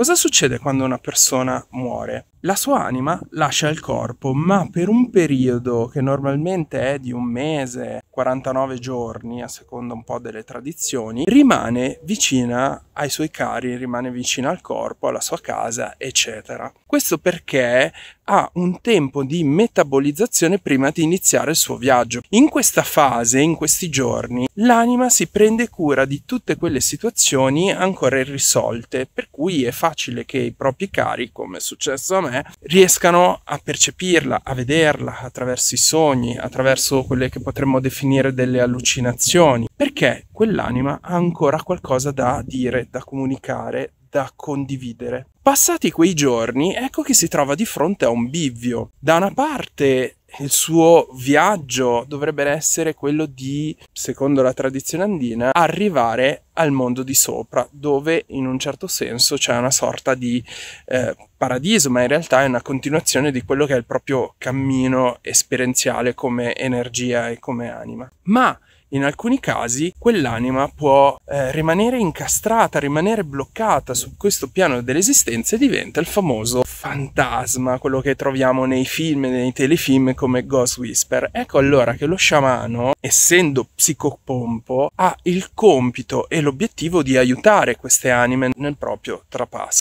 Cosa succede quando una persona muore? la sua anima lascia il corpo, ma per un periodo che normalmente è di un mese, 49 giorni, a seconda un po' delle tradizioni, rimane vicina ai suoi cari, rimane vicina al corpo, alla sua casa, eccetera. Questo perché ha un tempo di metabolizzazione prima di iniziare il suo viaggio. In questa fase, in questi giorni, l'anima si prende cura di tutte quelle situazioni ancora irrisolte, per cui è facile che i propri cari, come è successo a me, me, eh, riescano a percepirla, a vederla attraverso i sogni, attraverso quelle che potremmo definire delle allucinazioni, perché quell'anima ha ancora qualcosa da dire, da comunicare, da condividere. Passati quei giorni, ecco che si trova di fronte a un bivio. Da una parte il suo viaggio dovrebbe essere quello di, secondo la tradizione andina, arrivare al mondo di sopra, dove in un certo senso c'è una sorta di eh, paradiso, ma in realtà è una continuazione di quello che è il proprio cammino esperienziale come energia e come anima. Ma in alcuni casi quell'anima può eh, rimanere incastrata, rimanere bloccata su questo piano dell'esistenza e diventa il famoso fantasma, quello che troviamo nei film e nei telefilm come Ghost Whisper. Ecco allora che lo sciamano, essendo psicopompo, ha il compito e lo l'obiettivo di aiutare queste anime nel proprio trapasso.